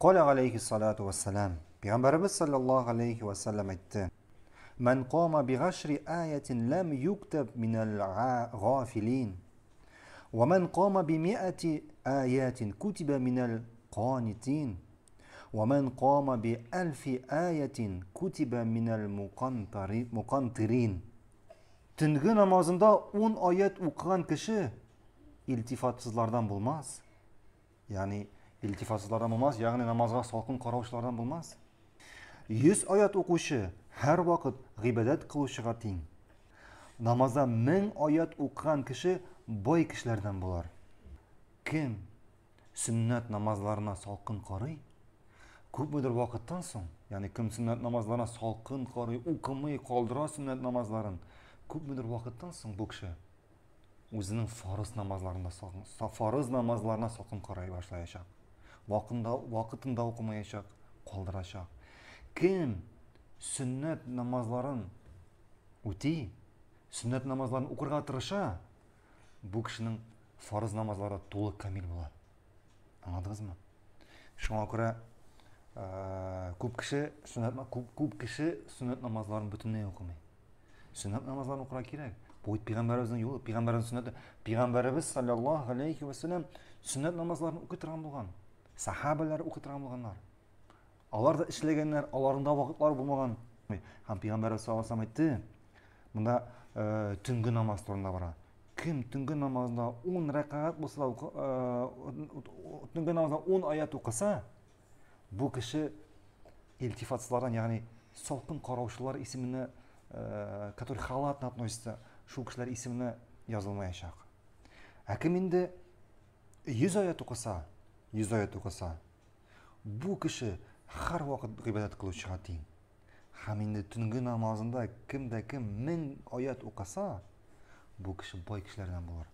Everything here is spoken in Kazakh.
قال عليه الصلاة والسلام بغمبرمس صلى الله عليه وسلم من قام بغشر آية لم يكتب من الغافلين ومن قام بمئة آيات كتب من القانتين ومن قام بألف آية كتب من المقنطرين تنغي نمازında 10 آيات اوقغان كشي التفاتسızlardan bulmaz يعني iltifotlardan bo'lmas ya'ni namozga solqin qarovchilardan bo'lmas yuz oyat o'qishi har vaqt g'ibadat qiluvchiga teng namozda ming oyat o'qigan kishi boy kishilardan bo'lar kim sunnat namozlarini solqin qaray ko'p mudir vaqtdan so'ng ya'ni kim sunnat namozlarini solqin qaray o'qimay qoldirar sunnat namozlarini ko'p mudir vaqtdan so'ng bu kishi o'zining foriz namozlarida foriz namozlarini solqin qaray boshlayashadi уақытында, уақытында оқымайшақ қалдырашақ кім сүннет намазларын өтей сүннет намазларын оқырға тырыша бұл кісінің фарыз намазлары толық кәміл болады ма шуңа күрә э, көп кіші сүннет көп, көп кіші сүннет намазларын бүтінлей оқымай сүннәт намазларын оқыра керек бұл пайғамбарымыздың жолы пайғамбарымыздың сүннеті пайғамбарымыз саллаллаху алейхи уассалам сүннет намазларын оқи тұрған болған сахабалар оқытырған болғандар олар да ішлегендер оларында уақытлары болмаған һәм пайғамбар саллаллаху алейхи айтты мында э, түнгі намаз орында бара кім түнгі намазында он рақат болса э, түнгі намазда он аят оқыса бұл кіші илтифатсылардан яғни солқын қараушылар есіміне ә, э, который халатно относится шу кісілер есіміне жазылмаяшақ әкім енді жүз аят оқыса жүз аят оқыса бұл кіші қар уақыт ғибадат қылушыға тең һәм енді түнгі намазында кімде кім мең аят оқыса бұл кіші бай кісілерден болар